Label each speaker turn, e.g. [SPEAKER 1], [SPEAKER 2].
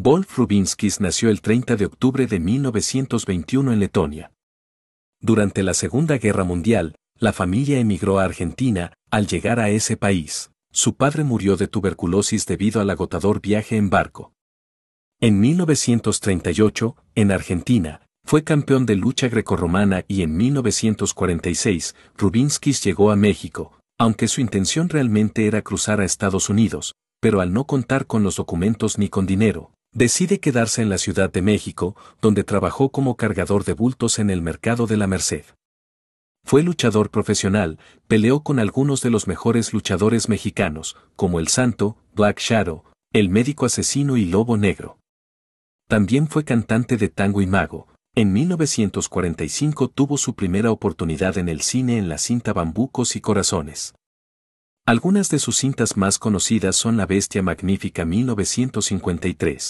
[SPEAKER 1] Wolf Rubinskis nació el 30 de octubre de 1921 en Letonia. Durante la Segunda Guerra Mundial, la familia emigró a Argentina, al llegar a ese país, su padre murió de tuberculosis debido al agotador viaje en barco. En 1938, en Argentina, fue campeón de lucha grecorromana y en 1946, Rubinskis llegó a México, aunque su intención realmente era cruzar a Estados Unidos, pero al no contar con los documentos ni con dinero, Decide quedarse en la Ciudad de México, donde trabajó como cargador de bultos en el mercado de la Merced. Fue luchador profesional, peleó con algunos de los mejores luchadores mexicanos, como El Santo, Black Shadow, El Médico Asesino y Lobo Negro. También fue cantante de tango y mago. En 1945 tuvo su primera oportunidad en el cine en la cinta Bambucos y Corazones. Algunas de sus cintas más conocidas son La Bestia Magnífica 1953,